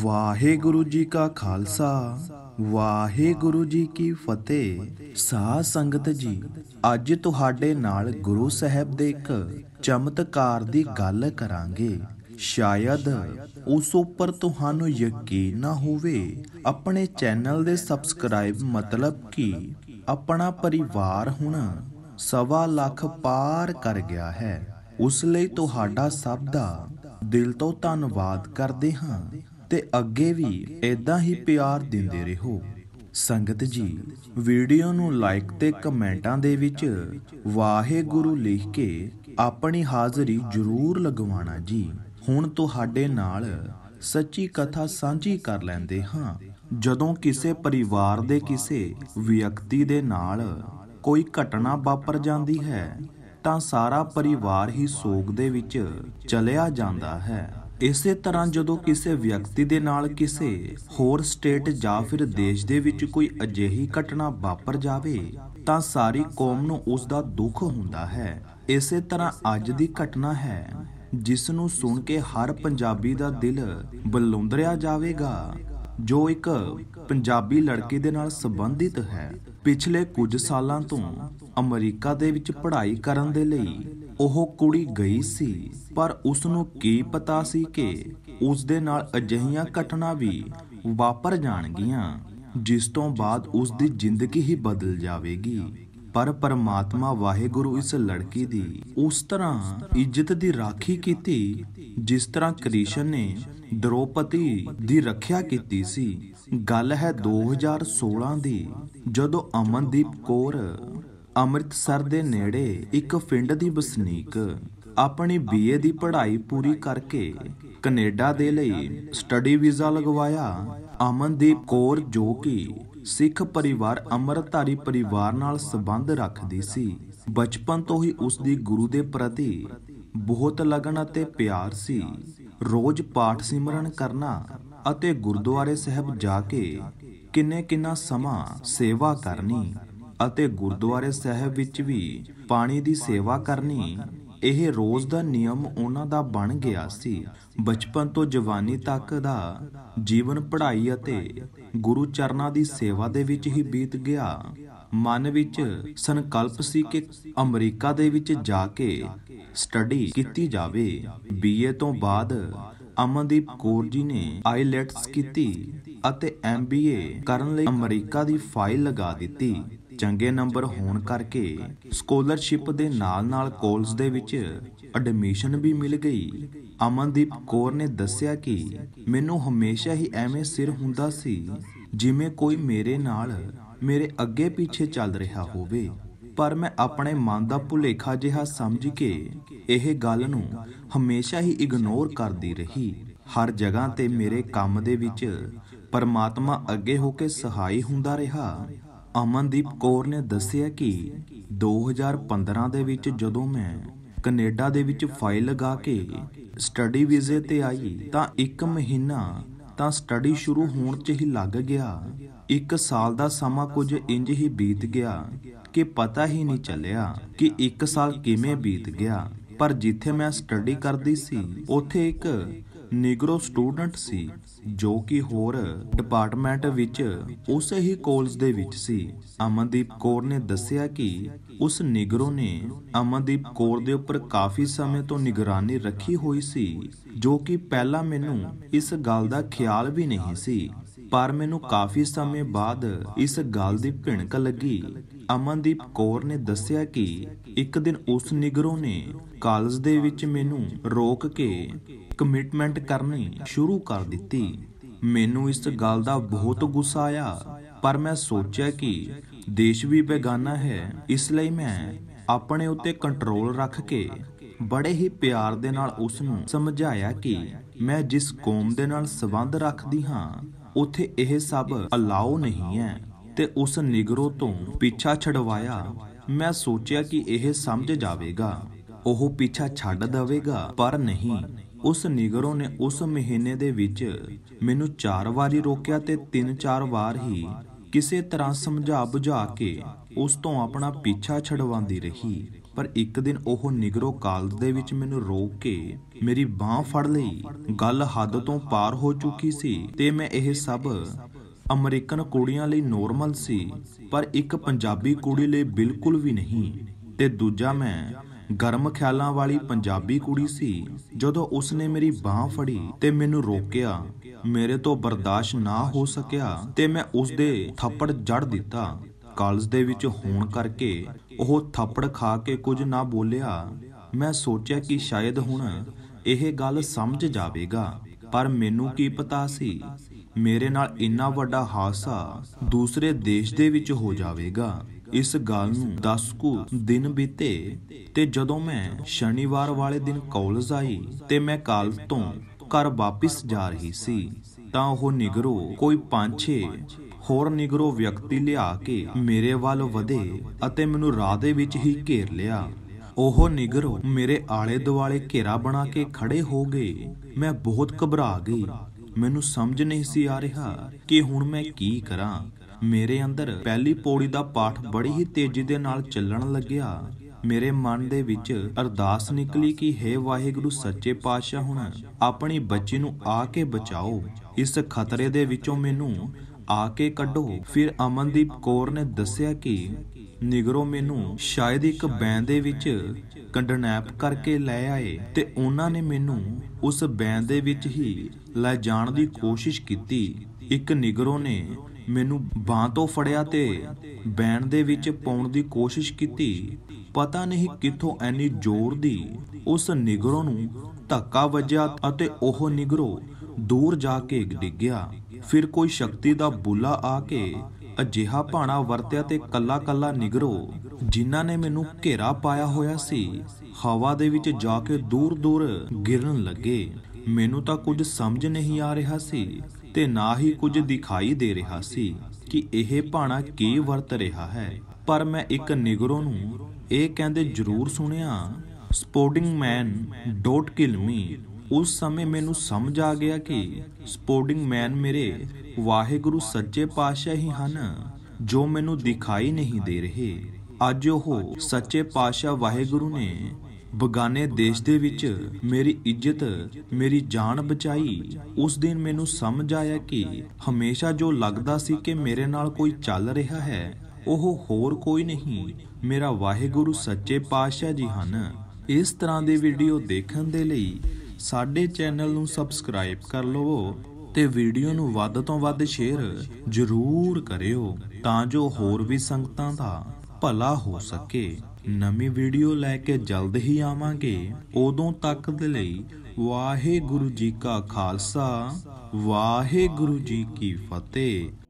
ਵਾਹਿਗੁਰੂ ਜੀ ਕਾ ਖਾਲਸਾ ਵਾਹਿਗੁਰੂ ਜੀ ਕੀ ਫਤਿਹ ਸਾਧ ਸੰਗਤ ਜੀ ਅੱਜ ਤੁਹਾਡੇ ਨਾਲ ਗੁਰੂ ਸਾਹਿਬ ਦੇ ਇੱਕ ਚਮਤਕਾਰ ਦੀ ਗੱਲ ਕਰਾਂਗੇ ਸ਼ਾਇਦ ਉਸ ਉੱਪਰ ਤੁਹਾਨੂੰ ਯਕੀਨ ਨਾ ਹੋਵੇ ਆਪਣੇ ਚੈਨਲ ਦੇ ਸਬਸਕ੍ਰਾਈਬ ਮਤਲਬ ਕਿ ਆਪਣਾ ਪਰਿਵਾਰ ਹੁਣ ਸਵਾ ਲੱਖ ਪਾਰ ਕਰ ਗਿਆ ਹੈ ਉਸ ਲਈ ਤੁਹਾਡਾ ਸਭ ਦਾ ਦਿਲ ਤੋਂ ਧੰਨਵਾਦ ਕਰਦੇ ਹਾਂ ਤੇ ਅੱਗੇ ਵੀ ਇਦਾਂ ਹੀ ਪਿਆਰ ਦਿੰਦੇ ਰਹੋ ਸੰਗਤ ਜੀ ਵੀਡੀਓ ਨੂੰ ਲਾਈਕ ਤੇ ਕਮੈਂਟਾਂ ਦੇ ਵਿੱਚ ਵਾਹਿਗੁਰੂ ਲਿਖ ਕੇ ਆਪਣੀ ਹਾਜ਼ਰੀ ਜ਼ਰੂਰ ਲਗਵਾਣਾ ਜੀ ਹੁਣ ਤੁਹਾਡੇ ਨਾਲ ਸੱਚੀ ਕਥਾ ਸਾਂਝੀ ਕਰ ਲੈਂਦੇ ਹਾਂ ਜਦੋਂ ਕਿਸੇ ਪਰਿਵਾਰ ਦੇ ਕਿਸੇ ਵਿਅਕਤੀ ਦੇ ਨਾਲ ਕੋਈ ਘਟਨਾ ਵਾਪਰ ਜਾਂਦੀ ਹੈ ਤਾਂ ਸਾਰਾ ਪਰਿਵਾਰ ਹੀ ਸੋਗ ਦੇ ਵਿੱਚ ਚਲਿਆ ਜਾਂਦਾ ਹੈ ਇਸੇ ਤਰ੍ਹਾਂ ਜਦੋਂ ਕਿਸੇ ਵਿਅਕਤੀ ਦੇ ਨਾਲ ਕਿਸੇ ਹੋਰ ਸਟੇਟ ਜਾਂ ਫਿਰ ਦੇਸ਼ ਦੇ ਵਿੱਚ ਕੋਈ ਅਜਿਹੀ ਘਟਨਾ ਵਾਪਰ ਜਾਵੇ ਤਾਂ ਸਾਰੀ ਕੌਮ ਨੂੰ ਉਸ ਦਾ ਦੁੱਖ ਹੁੰਦਾ ਹੈ ਇਸੇ ਤਰ੍ਹਾਂ ਅੱਜ ਦੀ ਘਟਨਾ ਹੈ ਜਿਸ ਨੂੰ ਸੁਣ ਕੇ ਹਰ ਪੰਜਾਬੀ ਦਾ ਦਿਲ ਬਲੁੰਦਰਿਆ ਜਾਵੇਗਾ ਜੋ ਇੱਕ ਪੰਜਾਬੀ ਲੜਕੇ ਦੇ ਨਾਲ ਸੰਬੰਧਿਤ ਹੈ ਪਿਛਲੇ ਕੁਝ ਸਾਲਾਂ ਤੋਂ ਅਮਰੀਕਾ ਦੇ ਵਿੱਚ ਪੜ੍ਹਾਈ ਕਰਨ ਦੇ ਲਈ ਉਹ ਕੁੜੀ ਗਈ ਸੀ ਪਰ ਉਸ ਨੂੰ ਕੀ ਪਤਾ ਸੀ ਕਿ ਉਸ ਦੇ ਨਾਲ ਅਜਹੀਆਂ ਘਟਨਾ ਵੀ ਵਾਪਰ ਜਾਣਗੀਆਂ ਜਿਸ ਤੋਂ ਬਾਅਦ ਉਸ ਦੀ ਜ਼ਿੰਦਗੀ ਹੀ ਬਦਲ ਜਾਵੇਗੀ ਪਰ ਪਰਮਾਤਮਾ ਵਾਹਿਗੁਰੂ ਇਸ ਲੜਕੀ ਦੀ ਉਸ ਤਰ੍ਹਾਂ ਇੱਜ਼ਤ ਦੀ ਰਾਖੀ ਕੀਤੀ ਜਿਸ ਤਰ੍ਹਾਂ ਕ੍ਰਿਸ਼ਨ ਨੇ ਦ੍ਰੋਪਦੀ ਦੀ ਰੱਖਿਆ ਕੀਤੀ ਸੀ ਗੱਲ ਹੈ 2016 ਦੀ ਜਦੋਂ ਅਮਨਦੀਪ ਕੌਰ ਅੰਮ੍ਰਿਤਸਰ ਦੇ ਨੇੜੇ ਇੱਕ ਪਿੰਡ ਦੀ ਵਸਨੀਕ ਆਪਣੀ ਬੀਏ ਦੀ ਪੜ੍ਹਾਈ ਪੂਰੀ ਕਰਕੇ ਕੈਨੇਡਾ ਦੇ ਲਈ ਸਟੱਡੀ ਵੀਜ਼ਾ ਲਗਵਾਇਆ ਅਮਨਦੀਪ ਕੌਰ ਜੋ ਕਿ ਸਿੱਖ ਪਰਿਵਾਰ ਅੰਮ੍ਰਿਤਧਾਰੀ ਪਰਿਵਾਰ ਨਾਲ ਸੰਬੰਧ ਰੱਖਦੀ ਸੀ ਬਚਪਨ ਤੋਂ ਹੀ ਉਸ ਦੀ ਗੁਰੂ ਦੇ ਪ੍ਰਤੀ ਬਹੁਤ ਲਗਨ ਅਤੇ ਪਿਆਰ ਸੀ ਰੋਜ਼ ਪਾਠ ਸਿਮਰਨ ਕਰਨਾ ਅਤੇ ਗੁਰਦੁਆਰੇ ਸਾਹਿਬ ਜਾ ਕੇ ਕਿੰਨੇ ਕਿੰਨਾ ਸਮਾਂ ਸੇਵਾ ਕਰਨੀ ਅਤੇ ਗੁਰਦੁਆਰੇ ਸਾਹਿਬ ਵਿੱਚ ਵੀ ਪਾਣੀ ਦੀ ਸੇਵਾ ਕਰਨੀ ਇਹ ਰੋਜ਼ ਦਾ ਨਿਯਮ ਉਹਨਾਂ ਦਾ ਬਣ ਗਿਆ ਸੀ ਬਚਪਨ ਤੋਂ ਜਵਾਨੀ ਤੱਕ ਦਾ ਜੀਵਨ ਪੜ੍ਹਾਈ ਅਤੇ ਗੁਰੂ ਚਰਨਾਂ ਦੀ ਸੇਵਾ ਦੇ ਵਿੱਚ ਹੀ ਬੀਤ ਗਿਆ ਮਨ ਵਿੱਚ ਸੰਕਲਪ ਸੀ ਕਿ ਅਮਰੀਕਾ ਦੇ ਵਿੱਚ ਜਾ ਕੇ ਸਟੱਡੀ ਕੀਤੀ ਜਾਵੇ ਬੀਏ ਤੋਂ ਬਾਅਦ ਅਮਨਦੀਪ ਕੌਰ ਜੀ ਨੇ ਆਈਲੈਟਸ ਕੀਤੀ ਅਤੇ ਐਮਬੀਏ ਕਰਨ ਲਈ ਅਮਰੀਕਾ ਦੀ ਫਾਈਲ ਲਗਾ ਦਿੱਤੀ ਚੰਗੇ ਨੰਬਰ ਹੋਣ ਕਰਕੇ ਸਕਾਲਰਸ਼ਿਪ ਦੇ ਨਾਲ-ਨਾਲ ਕਾਲਜ ਦੇ ਵਿੱਚ ਐਡਮਿਸ਼ਨ ਵੀ ਮਿਲ ਗਈ ਅਮਨਦੀਪ ਕੌਰ ਨੇ ਦੱਸਿਆ ਕਿ ਮੈਨੂੰ ਹਮੇਸ਼ਾ ਹੀ ਐਵੇਂ ਸਿਰ ਹੁੰਦਾ ਸੀ ਜਿਵੇਂ ਕੋਈ ਮੇਰੇ ਨਾਲ ਮੇਰੇ ਅੱਗੇ ਪਿੱਛੇ ਚੱਲ ਰਿਹਾ ਹੋਵੇ ਪਰ ਮੈਂ ਆਪਣੇ ਮਨ ਦਾ ਭੁਲੇਖਾ ਜਿਹਾ ਸਮਝ ਕੇ ਇਹ ਗੱਲ ਨੂੰ ਹਮੇਸ਼ਾ ਹੀ ਇਗਨੋਰ ਕਰਦੀ ਰਹੀ ਹਰ ਜਗ੍ਹਾ ਤੇ ਮੇਰੇ ਕੰਮ ਦੇ ਵਿੱਚ ਪਰਮਾਤਮਾ ਅੱਗੇ ਹੋ ਕੇ ਸਹਾਈ ਹੁੰਦਾ ਰਿਹਾ ਅਮਨਦੀਪ ਕੌਰ ਨੇ ਦੱਸਿਆ ਕਿ 2015 ਦੇ ਵਿੱਚ ਜਦੋਂ ਮੈਂ ਕੈਨੇਡਾ ਦੇ ਵਿੱਚ ਫਾਈਲ ਲਗਾ ਕੇ ਸਟੱਡੀ ਵੀਜ਼ੇ ਤੇ ਆਈ ਤਾਂ 1 ਮਹੀਨਾ ਤਾਂ ਸਟੱਡੀ ਸ਼ੁਰੂ ਹੋਣ 'ਚ ਹੀ ਲੱਗ ਗਿਆ 1 ਸਾਲ ਦਾ ਸਮਾਂ ਕੁਝ ਇੰਜ ਹੀ ਬੀਤ ਗਿਆ ਕਿ ਪਤਾ ਹੀ ਨਹੀਂ ਚੱਲਿਆ ਕਿ 1 ਸਾਲ ਕਿਵੇਂ ਬੀਤ ਗਿਆ ਪਰ ਜਿੱਥੇ ਮੈਂ ਸਟੱਡੀ ਕਰਦੀ ਸੀ ਉੱਥੇ ਇੱਕ ਨੀਗਰੋ ਸਟੂਡੈਂਟ ਸੀ ਜੋ ਕਿ ਹੋਰ ਡਿਪਾਰਟਮੈਂਟ ਵਿੱਚ ਉਸੇ ਹੀ ਕਾਲਜ ਦੇ ਵਿੱਚ ਸੀ ਅਮਨਦੀਪ ਕੌਰ ਨੇ ਦੱਸਿਆ ਕਿ ਉਸ ਨੀਗਰੋ ਨੇ ਅਮਨਦੀਪ ਕੌਰ ਦੇ ਉੱਪਰ ਕਾਫੀ ਸਮੇਂ ਤੋਂ ਨਿਗਰਾਨੀ ਰੱਖੀ ਹੋਈ ਸੀ ਜੋ ਕਿ ਪਹਿਲਾਂ ਮੈਨੂੰ ਇਸ ਗੱਲ ਦਾ ਖਿਆਲ ਵੀ ਨਹੀਂ ਸੀ ਪਰ ਮੈਨੂੰ ਕਾਫੀ ਸਮੇਂ ਬਾਅਦ ਇਸ ਗੱਲ ਦੀ ਭਿਣਕ ਲੱਗੀ ਅਮਨਦੀਪ ਕੌਰ ਨੇ ਦੱਸਿਆ ਕਿ ਇੱਕ ਦਿਨ ਉਸ ਨਿਗਰੋ ਨੇ ਕਾਲਜ ਦੇ ਵਿੱਚ ਮੈਨੂੰ ਰੋਕ ਕੇ ਕਮਿਟਮੈਂਟ ਕਰਨੀ ਸ਼ੁਰੂ ਕਰ ਦਿੱਤੀ ਮੈਨੂੰ ਇਸ ਗੱਲ ਦਾ ਬਹੁਤ ਗੁੱਸਾ ਆਇਆ ਪਰ ਮੈਂ ਸੋਚਿਆ ਕਿ ਦੇਸ਼ ਵੀ ਬੇਗਾਨਾ ਹੈ ਇਸ ਲਈ ਮੈਂ ਆਪਣੇ ਉੱਤੇ ਕੰਟਰੋਲ ਰੱਖ ਕੇ ਬੜੇ ਹੀ ਪਿਆਰ ਦੇ ਨਾਲ ਉਸ ਨੂੰ ਸਮਝਾਇਆ ਕਿ ਮੈਂ ਜਿਸ ਕੌਮ ਦੇ ਨਾਲ ਸਬੰਧ ਰੱਖਦੀ ਹਾਂ ਉਥੇ ਇਹ ਸਭ ਅਲਾਉ ਨਹੀਂ ਹੈ ਤੇ ਉਸ ਨਿਗਰੋ ਤੋਂ ਪਿੱਛਾ ਛਡਵਾਇਆ ਮੈਂ ਸੋਚਿਆ ਕਿ ਇਹ ਸਮਝ ਜਾਵੇਗਾ ਉਹ ਪਿੱਛਾ ਛੱਡ ਦੇਵੇਗਾ ਪਰ ਨਹੀਂ ਉਸ ਨਿਗਰੋ ਨੇ ਉਸ ਮਹੀਨੇ ਦੇ ਵਿੱਚ ਮੈਨੂੰ ਚਾਰ ਵਾਰੀ ਰੋਕਿਆ ਤੇ ਤਿੰਨ ਚਾਰ ਵਾਰ ਹੀ ਕਿਸੇ ਤਰ੍ਹਾਂ ਸਮਝਾ ਬੁਝਾ ਕੇ ਉਸ ਤੋਂ ਆਪਣਾ ਪਿੱਛਾ ਛਡਵਾਉਂਦੀ ਰਹੀ ਪਰ ਇੱਕ ਦਿਨ ਉਹ ਨਿਗਰੋ ਕਾਲਜ ਦੇ ਵਿੱਚ ਮੈਨੂੰ ਰੋਕ ਕੇ ਮੇਰੀ ਬਾਹ ਫੜ ਲਈ ਗੱਲ ਹੱਦ ਤੋਂ ਪਾਰ ਹੋ ਚੁੱਕੀ ਸੀ ਤੇ ਮੈਂ ਇਹ ਸਭ ਅਮਰੀਕਨ ਕੁੜੀਆਂ ਲਈ ਨੋਰਮਲ ਸੀ ਪਰ ਇੱਕ ਪੰਜਾਬੀ ਕੁੜੀ ਲਈ ਬਿਲਕੁਲ ਵੀ ਨਹੀਂ ਤੇ ਦੂਜਾ ਮੈਂ ਗਰਮ ਖਿਆਲਾਂ ਵਾਲੀ ਪੰਜਾਬੀ ਕੁੜੀ ਸੀ ਜਦੋਂ ਉਸਨੇ ਮੇਰੀ ਬਾਹ ਫੜੀ ਤੇ ਮੈਨੂੰ ਰੋਕਿਆ ਮੇਰੇ ਤੋਂ ਬਰਦਾਸ਼ਤ ਨਾ ਹੋ ਸਕਿਆ ਤੇ ਮੈਂ ਉਸਦੇ ਥੱਪੜ ਜੜ ਦਿੱਤਾ ਕਾਲਜ ਦੇ ਵਿੱਚ ਹੋਣ ਕਰਕੇ ਉਹ ਥੱਪੜ ਖਾ ਕੇ ਕੁਝ ਨਾ ਬੋਲਿਆ ਮੈਂ ਸੋਚਿਆ ਕਿ ਸ਼ਾਇਦ ਹੁਣ ਇਹ ਗੱਲ ਸਮਝ ਜਾਵੇਗਾ ਪਰ ਮੈਨੂੰ ਕੀ ਪਤਾ ਸੀ ਮੇਰੇ ਨਾਲ ਇੰਨਾ ਵੱਡਾ ਹਾਦਸਾ ਦੂਸਰੇ ਦੇਸ਼ ਦੇ ਵਿੱਚ ਹੋ ਜਾਵੇਗਾ ਇਸ ਗੱਲ ਨੂੰ 10 ਕੁ ਦਿਨ ਬੀਤੇ ਤੇ ਜਦੋਂ ਮੈਂ ਸ਼ਨੀਵਾਰ ਵਾਲੇ ਦਿਨ ਕਾਲਜ ਆਈ ਤੇ ਮੈਂ ਕਾਲਜ ਤੋਂ ਘਰ ਵਾਪਸ ਜਾ ਰਹੀ ਸੀ ਤਾਂ ਉਹ ਨਿਗਰੋ ਕੋਈ 5-6 ਹੋਰ ਨਿਗਰੋ ਵਿਅਕਤੀ ਲਿਆ ਕੇ ਮੇਰੇ ਵੱਲ ਵਧੇ ਅਤੇ ਮੈਨੂੰ ਰਾਹ ਦੇ ਵਿੱਚ ਹੀ ਘੇਰ ਲਿਆ ਉਹ ਨਿਗਰੋ ਮੇਰੇ ਆਲੇ ਦੁਆਲੇ ਘੇਰਾ ਬਣਾ ਕੇ ਖੜੇ ਹੋ ਗਏ ਮੈਂ ਬਹੁਤ ਘਬਰਾ ਗਈ ਮੈਨੂੰ ਸਮਝ ਨਹੀਂ ਸੀ ਆ ਰਿਹਾ ਕਿ ਹੁਣ ਮੈਂ ਕੀ ਕਰਾਂ ਮੇਰੇ ਅੰਦਰ ਪਹਿਲੀ ਪੌੜੀ ਦਾ ਪਾਠ ਬੜੀ ਹੀ ਤੇਜ਼ੀ ਦੇ ਨਾਲ ਚੱਲਣ ਲੱਗਿਆ ਮੇਰੇ ਮਨ ਦੇ ਵਿੱਚ ਅਰਦਾਸ ਨਿਕਲੀ ਕਿ हे ਵਾਹਿਗੁਰੂ ਸੱਚੇ ਪਾਤਸ਼ਾਹ ਹੁਣ ਆਪਣੀ ਬੱਚੀ ਨੂੰ ਆ ਕੇ ਬਚਾਓ ਇਸ ਖਤਰੇ ਦੇ ਵਿੱਚੋਂ ਮੈਨੂੰ ਆ ਕੇ ਕੱਢੋ ਫਿਰ ਅਮਨਦੀਪ ਕੌਰ ਨੇ ਦੱਸਿਆ ਕਿ ਨਿਗਰੋ ਮੈਨੂੰ ਸ਼ਾਇਦ ਇੱਕ ਬੈਂ ਦੇ ਵਿੱਚ ਕੰਡਨੈਪ ਕਰਕੇ ਲੈ ਆਏ ਤੇ ਉਹਨਾਂ ਨੇ ਮੈਨੂੰ ਉਸ ਬੈਂ ਦੇ ਵਿੱਚ ਹੀ ਲੈ ਜਾਣ ਦੀ ਕੋਸ਼ਿਸ਼ ਕੀਤੀ ਇੱਕ ਨਿਗਰੋ ਨੇ ਮੈਨੂੰ ਬਾਹ ਤੋਂ ਫੜਿਆ ਤੇ ਬੈਂ ਦੇ ਵਿੱਚ ਪਾਉਣ ਦੀ ਕੋਸ਼ਿਸ਼ ਕੀਤੀ ਪਤਾ ਨਹੀਂ ਕਿੱਥੋਂ ਐਨੀ ਜ਼ੋਰ ਦੀ ਉਸ ਨਿਗਰੋ ਨੂੰ ਧੱਕਾ ਵੱਜਿਆ ਅਤੇ ਉਹ ਨਿਗਰੋ ਦੂਰ ਜਾ ਕੇ ਡਿੱਗ ਗਿਆ ਫਿਰ ਕੋਈ ਸ਼ਕਤੀ ਦਾ ਬੁੱਲਾ ਆ ਕੇ ਅਜਿਹਾ ਭਾਣਾ ਵਰਤਿਆ ਤੇ ਕੱਲਾ ਕੱਲਾ ਨਿਗਰੋ ਜਿਨ੍ਹਾਂ ਨੇ ਮੈਨੂੰ ਘੇਰਾ ਪਾਇਆ ਹੋਇਆ ਸੀ ਹਵਾ ਦੇ ਵਿੱਚ ਜਾ ਕੇ ਦੂਰ ਦੂਰ ਗਿਰਨ ਲੱਗੇ ਮੈਨੂੰ ਤਾਂ ਕੁਝ ਸਮਝ ਨਹੀਂ ਆ ਰਿਹਾ ਸੀ ਤੇ ਨਾ ਹੀ ਕੁਝ ਦਿਖਾਈ ਦੇ ਰਿਹਾ ਸੀ ਕਿ ਇਹ ਭਾਣਾ ਕੀ ਵਰਤ ਰਿਹਾ ਹੈ ਪਰ ਮੈਂ ਇੱਕ ਨਿਗਰੋ ਨੂੰ ਇਹ ਕਹਿੰਦੇ ਜ਼ਰੂਰ ਸੁਣਿਆ ਸਪੋਰਟਿੰਗ ਮੈਨ ਡੋਟ ਕਿਲ ਮੀ ਉਸ ਸਮੇਂ ਮੈਨੂੰ ਸਮਝ ਆ ਗਿਆ ਕਿ ਸਪੋਰਟਿੰਗ ਮੈਨ ਮੇਰੇ ਵਾਹਿਗੁਰੂ ਸੱਚੇ ਪਾਤਸ਼ਾਹ ਹੀ ਹਨ ਜੋ ਮੈਨੂੰ ਦਿਖਾਈ ਨਹੀਂ ਦੇ ਰਹੇ ਅੱਜ ਉਹ ਸੱਚੇ ਪਾਤਸ਼ਾਹ ਵਾਹਿਗੁਰੂ ਨੇ ਬਗਾਨੇ ਦੇਸ਼ ਦੇ ਵਿੱਚ ਮੇਰੀ ਇੱਜ਼ਤ ਮੇਰੀ ਜਾਨ ਬਚਾਈ ਉਸ ਦਿਨ ਮੈਨੂੰ ਸਮਝ ਆਇਆ ਕਿ ਹਮੇਸ਼ਾ ਜੋ ਲੱਗਦਾ ਸੀ ਕਿ ਮੇਰੇ ਨਾਲ ਕੋਈ ਚੱਲ ਰਿਹਾ ਹੈ ਉਹ ਹੋਰ ਕੋਈ ਨਹੀਂ ਮੇਰਾ ਵਾਹਿਗੁਰੂ ਸੱਚੇ ਪਾਤਸ਼ਾਹ ਜੀ ਹਨ ਇਸ ਤਰ੍ਹਾਂ ਦੇ ਵੀਡੀਓ ਦੇਖਣ ਦੇ ਲਈ ਸਾਡੇ ਚੈਨਲ ਨੂੰ ਸਬਸਕ੍ਰਾਈਬ ਕਰ ਲਵੋ ਤੇ ਵੀਡੀਓ ਨੂੰ ਵੱਧ ਤੋਂ ਵੱਧ ਸ਼ੇਅਰ ਜ਼ਰੂਰ ਕਰਿਓ ਤਾਂ ਜੋ ਹੋਰ ਵੀ ਸੰਗਤਾਂ ਦਾ ਭਲਾ ਹੋ ਸਕੇ ਨਵੀਂ ਵੀਡੀਓ ਲੈ ਕੇ ਜਲਦ ਹੀ ਆਵਾਂਗੇ ਉਦੋਂ ਤੱਕ ਦੇ ਲਈ ਵਾਹਿਗੁਰੂ ਜੀ ਕਾ ਖਾਲਸਾ ਵਾਹਿਗੁਰੂ ਜੀ ਕੀ ਫਤਿਹ